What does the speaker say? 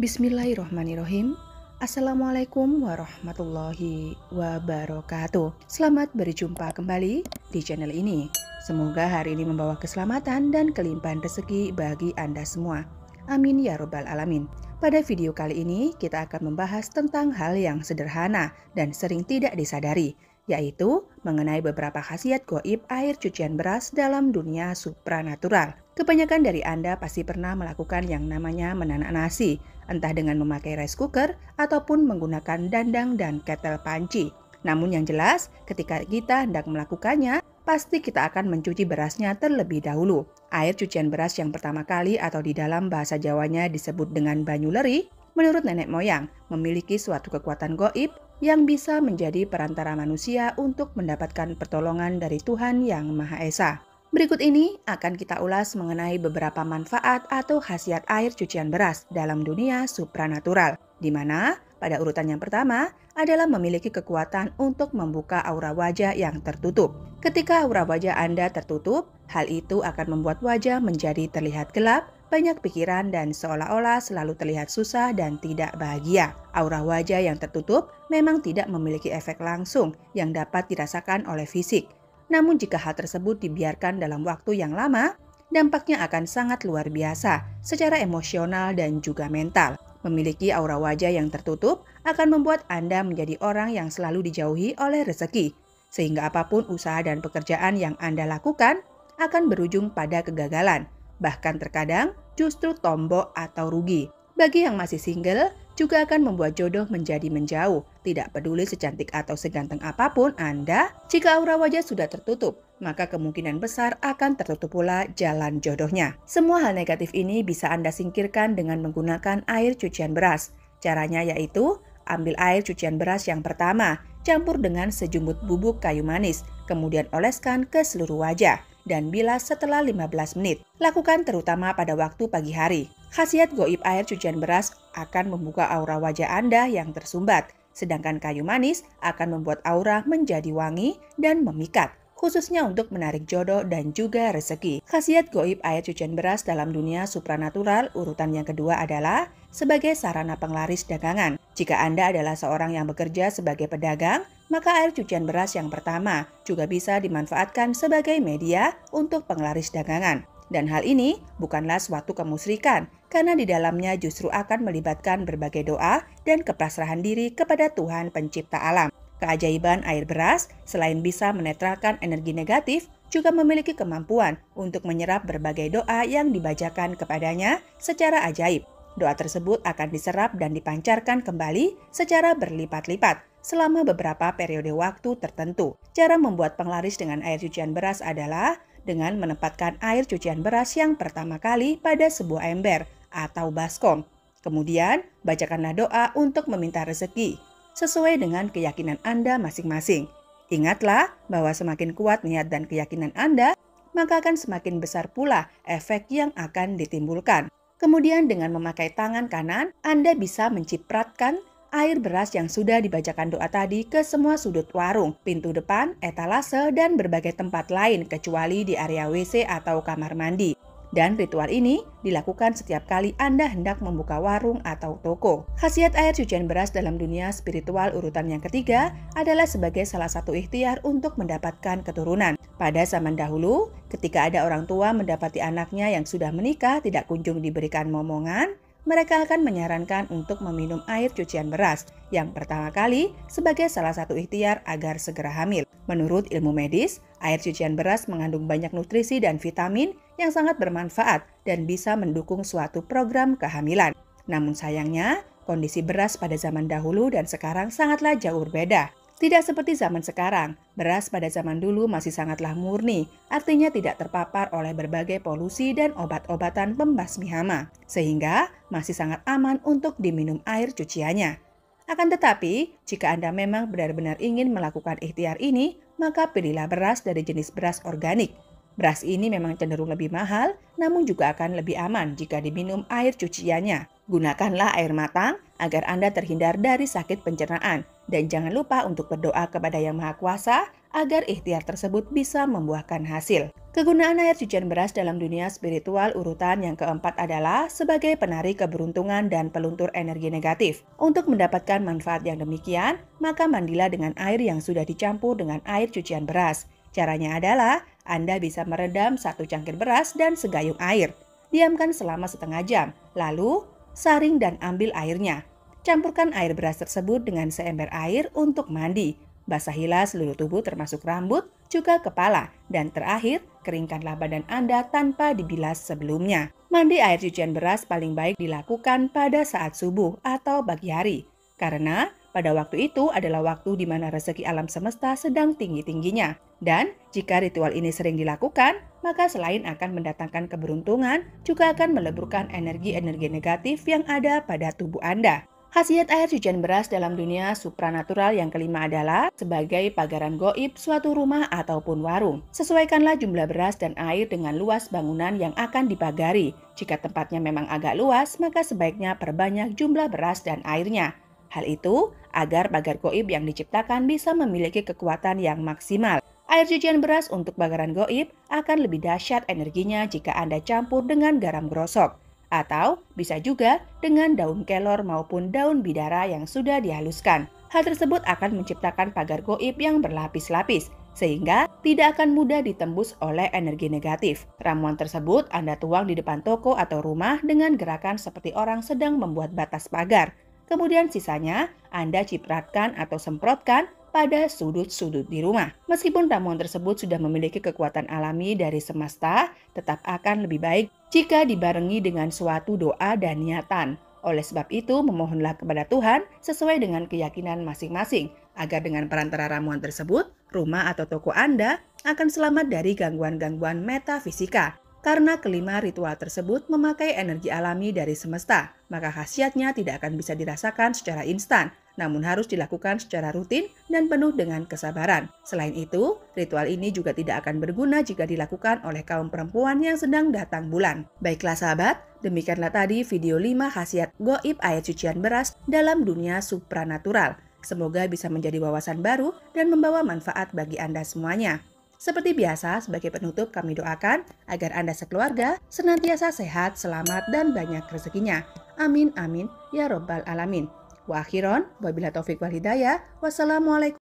Bismillahirrahmanirrahim. Assalamualaikum warahmatullahi wabarakatuh. Selamat berjumpa kembali di channel ini. Semoga hari ini membawa keselamatan dan kelimpahan rezeki bagi Anda semua. Amin ya Robbal 'Alamin. Pada video kali ini, kita akan membahas tentang hal yang sederhana dan sering tidak disadari, yaitu mengenai beberapa khasiat goib air cucian beras dalam dunia supranatural. Kebanyakan dari Anda pasti pernah melakukan yang namanya menanak nasi, entah dengan memakai rice cooker ataupun menggunakan dandang dan ketel panci. Namun yang jelas, ketika kita hendak melakukannya, pasti kita akan mencuci berasnya terlebih dahulu. Air cucian beras yang pertama kali atau di dalam bahasa Jawanya disebut dengan banyuleri, menurut nenek moyang, memiliki suatu kekuatan goib yang bisa menjadi perantara manusia untuk mendapatkan pertolongan dari Tuhan Yang Maha Esa. Berikut ini akan kita ulas mengenai beberapa manfaat atau khasiat air cucian beras dalam dunia supranatural, di mana pada urutan yang pertama adalah memiliki kekuatan untuk membuka aura wajah yang tertutup. Ketika aura wajah Anda tertutup, hal itu akan membuat wajah menjadi terlihat gelap, banyak pikiran dan seolah-olah selalu terlihat susah dan tidak bahagia. Aura wajah yang tertutup memang tidak memiliki efek langsung yang dapat dirasakan oleh fisik. Namun jika hal tersebut dibiarkan dalam waktu yang lama, dampaknya akan sangat luar biasa secara emosional dan juga mental. Memiliki aura wajah yang tertutup akan membuat Anda menjadi orang yang selalu dijauhi oleh rezeki, sehingga apapun usaha dan pekerjaan yang Anda lakukan akan berujung pada kegagalan, bahkan terkadang justru tombok atau rugi. Bagi yang masih single, juga akan membuat jodoh menjadi menjauh. Tidak peduli secantik atau seganteng apapun Anda, jika aura wajah sudah tertutup, maka kemungkinan besar akan tertutup pula jalan jodohnya. Semua hal negatif ini bisa Anda singkirkan dengan menggunakan air cucian beras. Caranya yaitu, ambil air cucian beras yang pertama, campur dengan sejumput bubuk kayu manis, kemudian oleskan ke seluruh wajah dan bilas setelah 15 menit. Lakukan terutama pada waktu pagi hari. Khasiat goib air cucian beras akan membuka aura wajah Anda yang tersumbat, sedangkan kayu manis akan membuat aura menjadi wangi dan memikat khususnya untuk menarik jodoh dan juga rezeki. Khasiat goib air cucian beras dalam dunia supranatural urutan yang kedua adalah sebagai sarana penglaris dagangan. Jika Anda adalah seorang yang bekerja sebagai pedagang, maka air cucian beras yang pertama juga bisa dimanfaatkan sebagai media untuk penglaris dagangan. Dan hal ini bukanlah suatu kemusrikan, karena di dalamnya justru akan melibatkan berbagai doa dan kepasrahan diri kepada Tuhan Pencipta alam. Keajaiban air beras selain bisa menetralkan energi negatif, juga memiliki kemampuan untuk menyerap berbagai doa yang dibacakan kepadanya secara ajaib. Doa tersebut akan diserap dan dipancarkan kembali secara berlipat-lipat selama beberapa periode waktu tertentu. Cara membuat penglaris dengan air cucian beras adalah dengan menempatkan air cucian beras yang pertama kali pada sebuah ember atau baskom. Kemudian, bacakanlah doa untuk meminta rezeki sesuai dengan keyakinan Anda masing-masing. Ingatlah bahwa semakin kuat niat dan keyakinan Anda, maka akan semakin besar pula efek yang akan ditimbulkan. Kemudian dengan memakai tangan kanan, Anda bisa mencipratkan air beras yang sudah dibacakan doa tadi ke semua sudut warung, pintu depan, etalase, dan berbagai tempat lain kecuali di area WC atau kamar mandi. Dan ritual ini dilakukan setiap kali Anda hendak membuka warung atau toko. Khasiat air cucian beras dalam dunia spiritual urutan yang ketiga adalah sebagai salah satu ikhtiar untuk mendapatkan keturunan. Pada zaman dahulu, ketika ada orang tua mendapati anaknya yang sudah menikah tidak kunjung diberikan momongan, mereka akan menyarankan untuk meminum air cucian beras yang pertama kali sebagai salah satu ikhtiar agar segera hamil. Menurut ilmu medis, air cucian beras mengandung banyak nutrisi dan vitamin yang sangat bermanfaat dan bisa mendukung suatu program kehamilan. Namun sayangnya, kondisi beras pada zaman dahulu dan sekarang sangatlah jauh berbeda. Tidak seperti zaman sekarang, beras pada zaman dulu masih sangatlah murni, artinya tidak terpapar oleh berbagai polusi dan obat-obatan pembasmi hama, sehingga masih sangat aman untuk diminum air cuciannya. Akan tetapi, jika Anda memang benar-benar ingin melakukan ikhtiar ini, maka pilihlah beras dari jenis beras organik, Beras ini memang cenderung lebih mahal, namun juga akan lebih aman jika diminum air cuciannya. Gunakanlah air matang agar Anda terhindar dari sakit pencernaan. Dan jangan lupa untuk berdoa kepada Yang Maha Kuasa agar ikhtiar tersebut bisa membuahkan hasil. Kegunaan air cucian beras dalam dunia spiritual urutan yang keempat adalah sebagai penari keberuntungan dan peluntur energi negatif. Untuk mendapatkan manfaat yang demikian, maka mandilah dengan air yang sudah dicampur dengan air cucian beras. Caranya adalah anda bisa meredam satu cangkir beras dan segayung air. Diamkan selama setengah jam, lalu saring dan ambil airnya. Campurkan air beras tersebut dengan seember air untuk mandi. Basahilah seluruh tubuh termasuk rambut, juga kepala, dan terakhir keringkanlah badan Anda tanpa dibilas sebelumnya. Mandi air cucian beras paling baik dilakukan pada saat subuh atau pagi hari, karena pada waktu itu adalah waktu di mana rezeki alam semesta sedang tinggi-tingginya. Dan jika ritual ini sering dilakukan, maka selain akan mendatangkan keberuntungan, juga akan meleburkan energi-energi negatif yang ada pada tubuh Anda. Khasiat air cucian beras dalam dunia supranatural yang kelima adalah sebagai pagaran goib suatu rumah ataupun warung. Sesuaikanlah jumlah beras dan air dengan luas bangunan yang akan dipagari. Jika tempatnya memang agak luas, maka sebaiknya perbanyak jumlah beras dan airnya. Hal itu agar pagar goib yang diciptakan bisa memiliki kekuatan yang maksimal. Air cucian beras untuk bakaran goib akan lebih dahsyat energinya jika Anda campur dengan garam grosok. Atau bisa juga dengan daun kelor maupun daun bidara yang sudah dihaluskan. Hal tersebut akan menciptakan pagar goib yang berlapis-lapis, sehingga tidak akan mudah ditembus oleh energi negatif. Ramuan tersebut Anda tuang di depan toko atau rumah dengan gerakan seperti orang sedang membuat batas pagar. Kemudian sisanya Anda cipratkan atau semprotkan pada sudut-sudut di rumah. Meskipun ramuan tersebut sudah memiliki kekuatan alami dari semesta, tetap akan lebih baik jika dibarengi dengan suatu doa dan niatan. Oleh sebab itu, memohonlah kepada Tuhan sesuai dengan keyakinan masing-masing, agar dengan perantara ramuan tersebut, rumah atau toko Anda akan selamat dari gangguan-gangguan metafisika. Karena kelima ritual tersebut memakai energi alami dari semesta, maka khasiatnya tidak akan bisa dirasakan secara instan, namun harus dilakukan secara rutin dan penuh dengan kesabaran. Selain itu, ritual ini juga tidak akan berguna jika dilakukan oleh kaum perempuan yang sedang datang bulan. Baiklah sahabat, demikianlah tadi video 5 khasiat goib ayat cucian beras dalam dunia supranatural. Semoga bisa menjadi wawasan baru dan membawa manfaat bagi Anda semuanya. Seperti biasa, sebagai penutup kami doakan agar Anda sekeluarga senantiasa sehat, selamat, dan banyak rezekinya. Amin, amin, ya robbal alamin. Wa akhiron, wabila taufiq wal hidayah, wassalamualaikum.